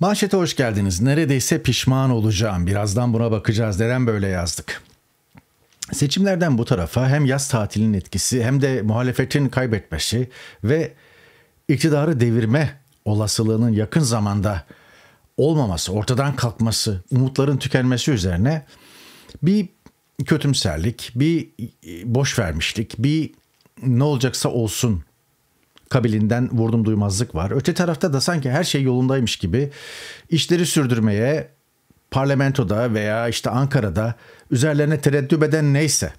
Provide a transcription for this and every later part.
Manşete hoş geldiniz. Neredeyse pişman olacağım. Birazdan buna bakacağız. Neden böyle yazdık? Seçimlerden bu tarafa hem yaz tatilinin etkisi hem de muhalefetin kaybetmesi ve iktidarı devirme olasılığının yakın zamanda olmaması, ortadan kalkması, umutların tükenmesi üzerine bir kötümserlik, bir boş vermişlik, bir ne olacaksa olsun kabilinden vurdum duymazlık var. Öte tarafta da sanki her şey yolundaymış gibi işleri sürdürmeye parlamentoda veya işte Ankara'da üzerlerine tereddüt eden neyse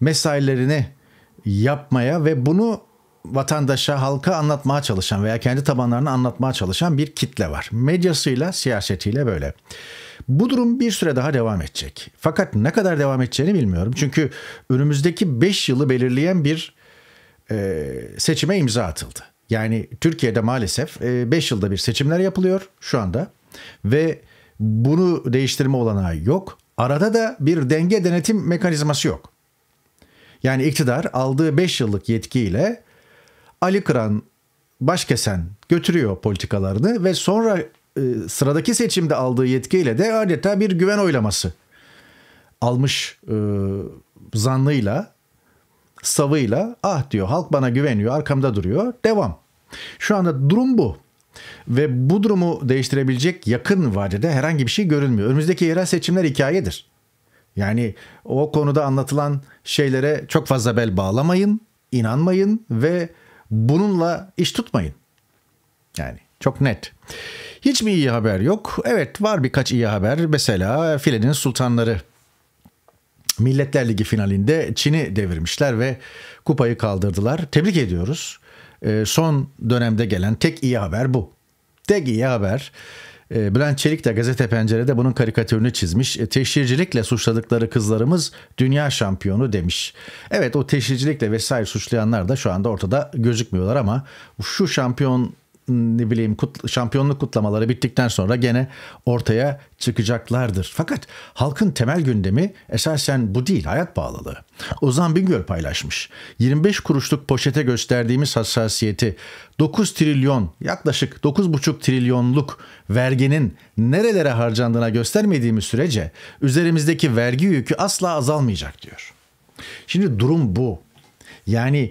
mesailerini yapmaya ve bunu vatandaşa, halka anlatmaya çalışan veya kendi tabanlarını anlatmaya çalışan bir kitle var. Medyasıyla, siyasetiyle böyle. Bu durum bir süre daha devam edecek. Fakat ne kadar devam edeceğini bilmiyorum. Çünkü önümüzdeki 5 yılı belirleyen bir e, seçime imza atıldı. Yani Türkiye'de maalesef 5 e, yılda bir seçimler yapılıyor şu anda ve bunu değiştirme olanağı yok. Arada da bir denge denetim mekanizması yok. Yani iktidar aldığı 5 yıllık yetkiyle Ali Kıran başkesen götürüyor politikalarını ve sonra e, sıradaki seçimde aldığı yetkiyle de adeta bir güven oylaması almış zanlıyla savıyla ah diyor halk bana güveniyor arkamda duruyor devam. Şu anda durum bu. Ve bu durumu değiştirebilecek yakın vadede herhangi bir şey görünmüyor. Önümüzdeki yerel seçimler hikayedir. Yani o konuda anlatılan şeylere çok fazla bel bağlamayın, inanmayın ve bununla iş tutmayın. Yani çok net. Hiç mi iyi haber yok? Evet var birkaç iyi haber. Mesela Filenin Sultanları Milletler Ligi finalinde Çin'i devirmişler ve kupayı kaldırdılar. Tebrik ediyoruz. Ee, son dönemde gelen tek iyi haber bu. Tek iyi haber. E, Bülent Çelik de gazete pencerede bunun karikatürünü çizmiş. E, teşhircilikle suçladıkları kızlarımız dünya şampiyonu demiş. Evet o teşhircilikle vesaire suçlayanlar da şu anda ortada gözükmüyorlar ama şu şampiyon ne bileyim kutla, şampiyonluk kutlamaları bittikten sonra gene ortaya çıkacaklardır. Fakat halkın temel gündemi esasen bu değil, hayat bağlılığı. Ozan Bingöl paylaşmış. 25 kuruşluk poşete gösterdiğimiz hassasiyeti 9 trilyon, yaklaşık 9,5 trilyonluk verginin nerelere harcandığına göstermediğimiz sürece üzerimizdeki vergi yükü asla azalmayacak diyor. Şimdi durum bu. Yani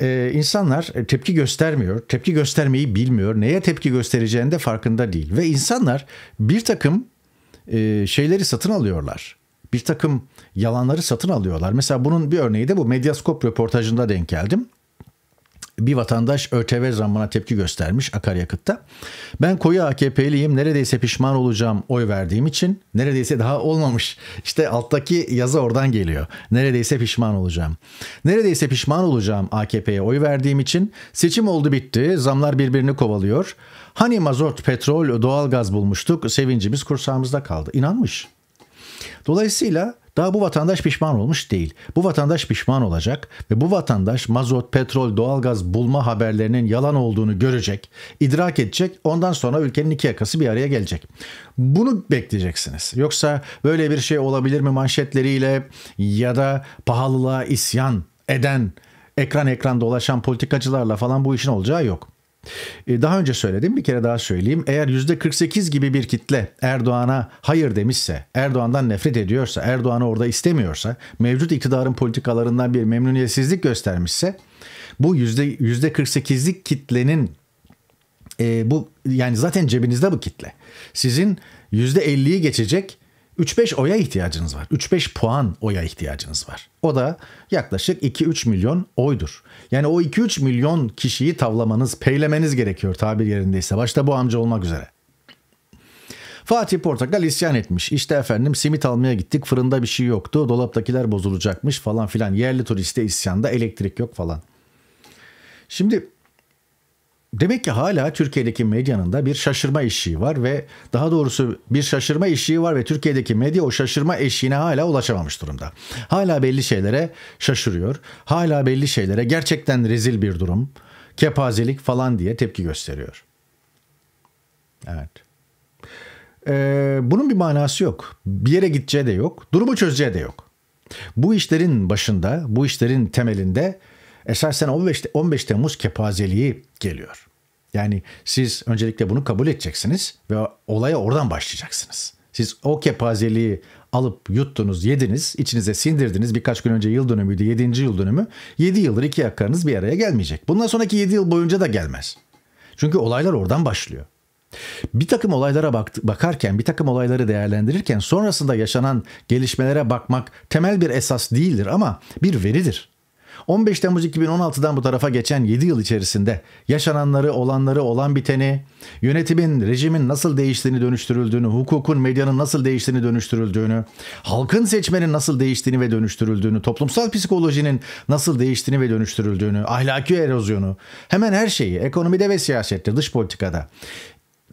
ee, e, insanlar tepki göstermiyor, tepki göstermeyi bilmiyor, neye tepki göstereceğinde farkında değil. Ve insanlar bir takım e, şeyleri satın alıyorlar. Bir takım yalanları satın alıyorlar. Mesela bunun bir örneği de bu Medyaskop röportajında denk geldim bir vatandaş ÖTV zammına tepki göstermiş akaryakıtta. Ben koyu AKP'liyim neredeyse pişman olacağım oy verdiğim için neredeyse daha olmamış. İşte alttaki yazı oradan geliyor. Neredeyse pişman olacağım. Neredeyse pişman olacağım AKP'ye oy verdiğim için seçim oldu bitti zamlar birbirini kovalıyor. Hani mazot, petrol, doğalgaz bulmuştuk sevincimiz kursağımızda kaldı. İnanmış. Dolayısıyla daha bu vatandaş pişman olmuş değil. Bu vatandaş pişman olacak ve bu vatandaş mazot, petrol, doğalgaz bulma haberlerinin yalan olduğunu görecek, idrak edecek. Ondan sonra ülkenin iki yakası bir araya gelecek. Bunu bekleyeceksiniz. Yoksa böyle bir şey olabilir mi manşetleriyle ya da pahalılığa isyan eden ekran ekran dolaşan politikacılarla falan bu işin olacağı yok. E, daha önce söyledim bir kere daha söyleyeyim. Eğer %48 gibi bir kitle Erdoğan'a hayır demişse, Erdoğan'dan nefret ediyorsa, Erdoğan'ı orada istemiyorsa, mevcut iktidarın politikalarından bir memnuniyetsizlik göstermişse bu %48'lik kitlenin e, bu yani zaten cebinizde bu kitle. Sizin %50'yi geçecek 3-5 oya ihtiyacınız var. 3-5 puan oya ihtiyacınız var. O da yaklaşık 2-3 milyon oydur. Yani o 2-3 milyon kişiyi tavlamanız, peylemeniz gerekiyor tabir yerindeyse. Başta bu amca olmak üzere. Fatih Portakal isyan etmiş. İşte efendim simit almaya gittik fırında bir şey yoktu. Dolaptakiler bozulacakmış falan filan. Yerli turiste isyanda elektrik yok falan. Şimdi Demek ki hala Türkiye'deki medyanın da bir şaşırma eşiği var ve daha doğrusu bir şaşırma eşiği var ve Türkiye'deki medya o şaşırma eşiğine hala ulaşamamış durumda. Hala belli şeylere şaşırıyor. Hala belli şeylere gerçekten rezil bir durum, kepazelik falan diye tepki gösteriyor. Evet. Ee, bunun bir manası yok. Bir yere gideceği de yok. Durumu çözeceği de yok. Bu işlerin başında, bu işlerin temelinde esasen 15, 15 Temmuz kepazeliği geliyor. Yani siz öncelikle bunu kabul edeceksiniz ve olaya oradan başlayacaksınız. Siz o kepazeliği alıp yuttunuz, yediniz, içinize sindirdiniz. Birkaç gün önce yıl dönümüydü, 7. yıl dönümü. 7 yıldır iki yakanız bir araya gelmeyecek. Bundan sonraki 7 yıl boyunca da gelmez. Çünkü olaylar oradan başlıyor. Bir takım olaylara bak bakarken, bir takım olayları değerlendirirken sonrasında yaşanan gelişmelere bakmak temel bir esas değildir ama bir veridir. 15 Temmuz 2016'dan bu tarafa geçen 7 yıl içerisinde yaşananları, olanları, olan biteni, yönetimin, rejimin nasıl değiştiğini dönüştürüldüğünü, hukukun, medyanın nasıl değiştiğini dönüştürüldüğünü, halkın seçmenin nasıl değiştiğini ve dönüştürüldüğünü, toplumsal psikolojinin nasıl değiştiğini ve dönüştürüldüğünü, ahlaki erozyonu, hemen her şeyi ekonomide ve siyasette, dış politikada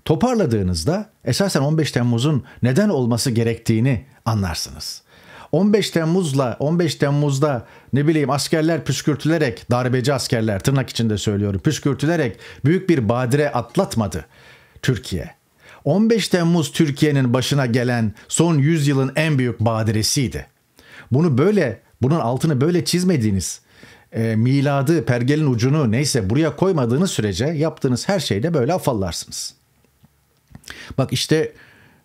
toparladığınızda esasen 15 Temmuz'un neden olması gerektiğini anlarsınız. 15 Temmuz'la 15 Temmuz'da ne bileyim askerler püskürtülerek darbeci askerler tırnak içinde söylüyorum püskürtülerek büyük bir badire atlatmadı Türkiye. 15 Temmuz Türkiye'nin başına gelen son 100 yılın en büyük badiresiydi. Bunu böyle bunun altını böyle çizmediğiniz e, miladı, pergelin ucunu neyse buraya koymadığınız sürece yaptığınız her şeyde böyle afallarsınız. Bak işte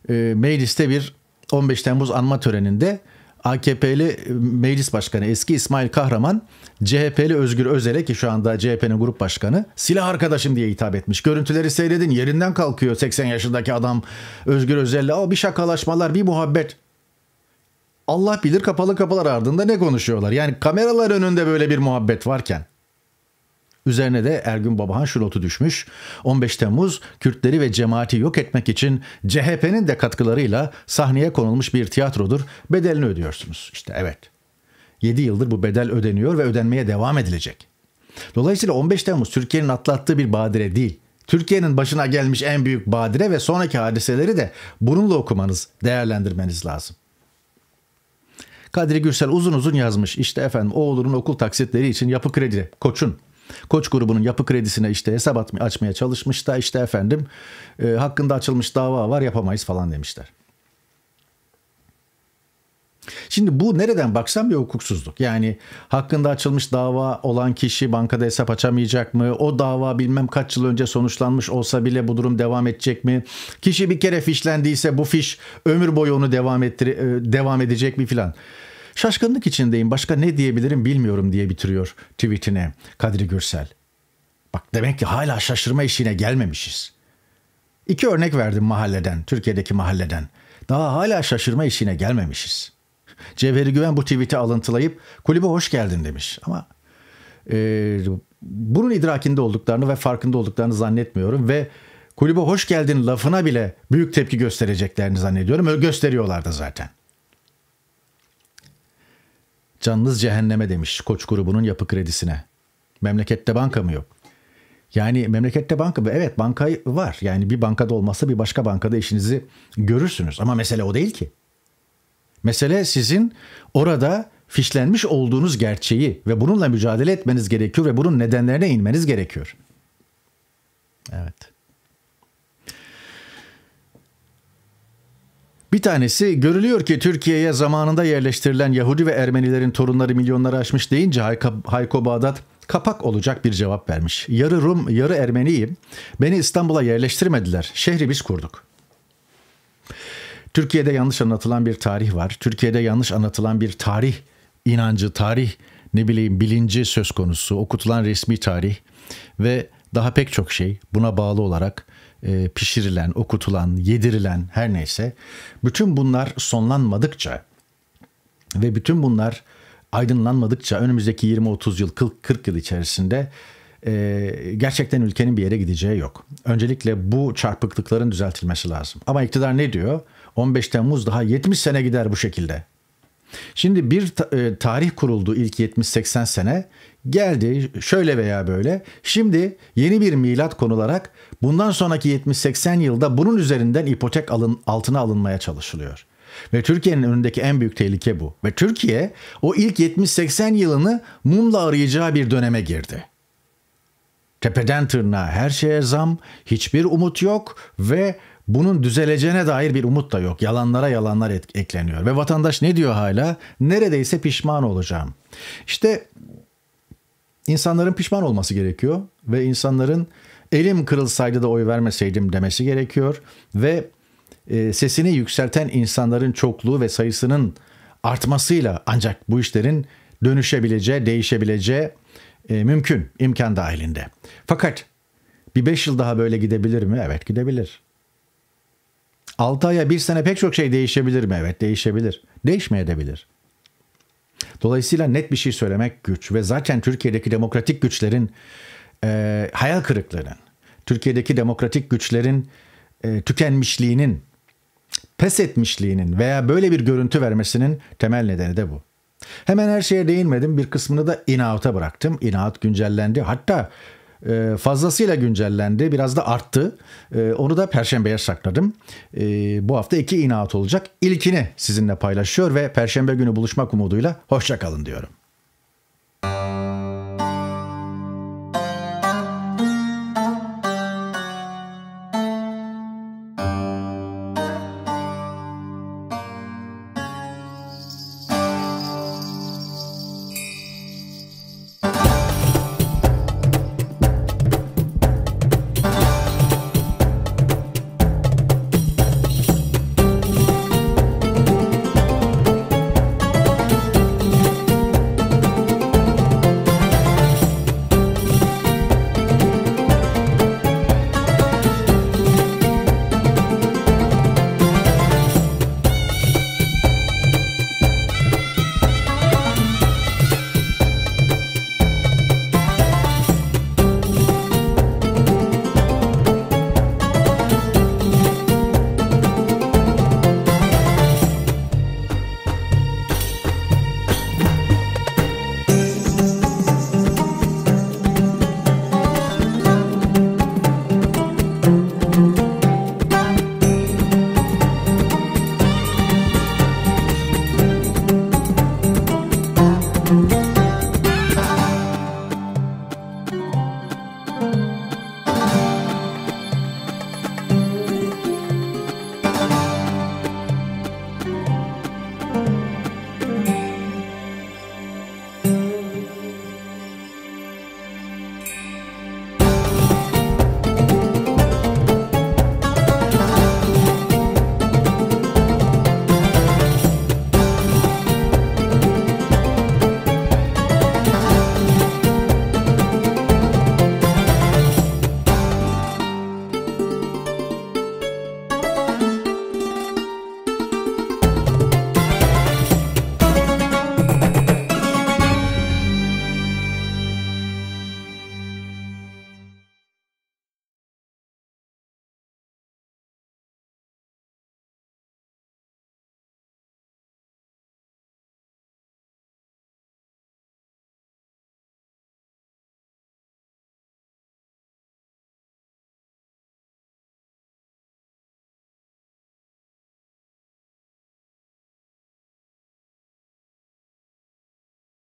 e, mecliste bir 15 Temmuz anma töreninde AKP'li meclis başkanı eski İsmail Kahraman CHP'li Özgür Özel'e ki şu anda CHP'nin grup başkanı silah arkadaşım diye hitap etmiş. Görüntüleri seyredin yerinden kalkıyor 80 yaşındaki adam Özgür Özel'le bir şakalaşmalar bir muhabbet. Allah bilir kapalı kapılar ardında ne konuşuyorlar. Yani kameralar önünde böyle bir muhabbet varken. Üzerine de Ergün Babahan şulotu düşmüş. 15 Temmuz Kürtleri ve cemaati yok etmek için CHP'nin de katkılarıyla sahneye konulmuş bir tiyatrodur. Bedelini ödüyorsunuz. İşte evet. 7 yıldır bu bedel ödeniyor ve ödenmeye devam edilecek. Dolayısıyla 15 Temmuz Türkiye'nin atlattığı bir badire değil. Türkiye'nin başına gelmiş en büyük badire ve sonraki hadiseleri de bununla okumanız, değerlendirmeniz lazım. Kadri Gürsel uzun uzun yazmış. İşte efendim oğlunun okul taksitleri için yapı kredi. Koç'un Koç grubunun yapı kredisine işte hesap açmaya çalışmış da işte efendim e, hakkında açılmış dava var yapamayız falan demişler. Şimdi bu nereden baksan bir hukuksuzluk. Yani hakkında açılmış dava olan kişi bankada hesap açamayacak mı? O dava bilmem kaç yıl önce sonuçlanmış olsa bile bu durum devam edecek mi? Kişi bir kere fişlendiyse bu fiş ömür boyu onu devam ettir e, devam edecek mi filan. Şaşkınlık içindeyim başka ne diyebilirim bilmiyorum diye bitiriyor tweetine Kadri Gürsel. Bak demek ki hala şaşırma işine gelmemişiz. İki örnek verdim mahalleden, Türkiye'deki mahalleden. Daha hala şaşırma işine gelmemişiz. Cevheri Güven bu tweet'i alıntılayıp kulübe hoş geldin demiş. Ama e, bunun idrakinde olduklarını ve farkında olduklarını zannetmiyorum ve kulübe hoş geldin lafına bile büyük tepki göstereceklerini zannediyorum. Öyle gösteriyorlar da zaten. Canınız cehenneme demiş Koç grubunun yapı kredisine. Memlekette banka mı yok? Yani memlekette banka mı? Evet banka var. Yani bir bankada olmazsa bir başka bankada işinizi görürsünüz. Ama mesele o değil ki. Mesele sizin orada fişlenmiş olduğunuz gerçeği ve bununla mücadele etmeniz gerekiyor ve bunun nedenlerine inmeniz gerekiyor. Evet. Bir tanesi görülüyor ki Türkiye'ye zamanında yerleştirilen Yahudi ve Ermenilerin torunları milyonları aşmış deyince Hayko, Hayko Bağdat kapak olacak bir cevap vermiş. Yarı Rum, yarı Ermeniyim. Beni İstanbul'a yerleştirmediler. Şehri biz kurduk. Türkiye'de yanlış anlatılan bir tarih var. Türkiye'de yanlış anlatılan bir tarih inancı, tarih ne bileyim bilinci söz konusu, okutulan resmi tarih ve daha pek çok şey buna bağlı olarak e, pişirilen, okutulan, yedirilen her neyse bütün bunlar sonlanmadıkça ve bütün bunlar aydınlanmadıkça önümüzdeki 20-30 yıl 40 yıl içerisinde e, gerçekten ülkenin bir yere gideceği yok. Öncelikle bu çarpıklıkların düzeltilmesi lazım. Ama iktidar ne diyor? 15 Temmuz daha 70 sene gider bu şekilde. Şimdi bir e, tarih kuruldu ilk 70-80 sene geldi şöyle veya böyle. Şimdi yeni bir milat konularak bundan sonraki 70-80 yılda bunun üzerinden ipotek alın, altına alınmaya çalışılıyor. Ve Türkiye'nin önündeki en büyük tehlike bu. Ve Türkiye o ilk 70-80 yılını mumla arayacağı bir döneme girdi. Tepeden tırnağa her şeye zam, hiçbir umut yok ve bunun düzeleceğine dair bir umut da yok. Yalanlara yalanlar ekleniyor. Ve vatandaş ne diyor hala? Neredeyse pişman olacağım. İşte insanların pişman olması gerekiyor ve insanların elim kırılsaydı da oy vermeseydim demesi gerekiyor ve e, sesini yükselten insanların çokluğu ve sayısının artmasıyla ancak bu işlerin dönüşebileceği, değişebileceği e, mümkün imkan dahilinde. Fakat bir beş yıl daha böyle gidebilir mi? Evet gidebilir. Altı aya bir sene pek çok şey değişebilir mi? Evet değişebilir. Değişmeyebilir. Dolayısıyla net bir şey söylemek güç ve zaten Türkiye'deki demokratik güçlerin e, hayal kırıklığının, Türkiye'deki demokratik güçlerin e, tükenmişliğinin, pes etmişliğinin veya böyle bir görüntü vermesinin temel nedeni de bu. Hemen her şeye değinmedim. Bir kısmını da inaata bıraktım. İnaat güncellendi. Hatta ee, fazlasıyla güncellendi. Biraz da arttı. Ee, onu da Perşembe'ye sakladım. Ee, bu hafta iki inaat olacak. İlkini sizinle paylaşıyor ve Perşembe günü buluşmak umuduyla hoşçakalın diyorum.